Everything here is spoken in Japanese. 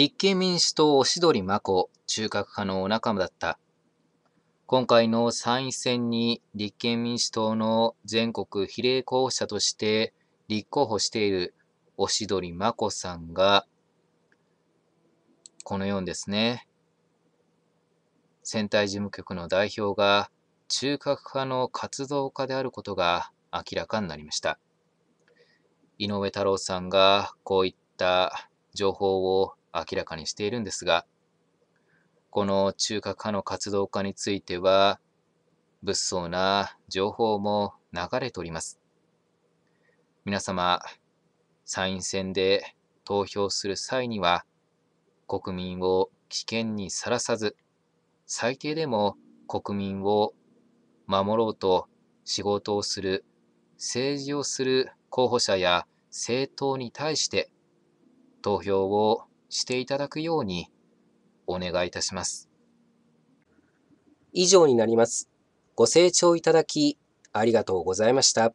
立憲民主党おしどり真子中核派のお仲間だった。今回の参院選に立憲民主党の全国比例候補者として立候補しているおしどり真子さんが、このようにですね、選対事務局の代表が中核派の活動家であることが明らかになりました。井上太郎さんがこういった情報を明らかにしているんですが、この中核派の活動家については、物騒な情報も流れております。皆様、参院選で投票する際には、国民を危険にさらさず、最低でも国民を守ろうと仕事をする、政治をする候補者や政党に対して、投票をしていただくようにお願いいたします。以上になります。ご清聴いただきありがとうございました。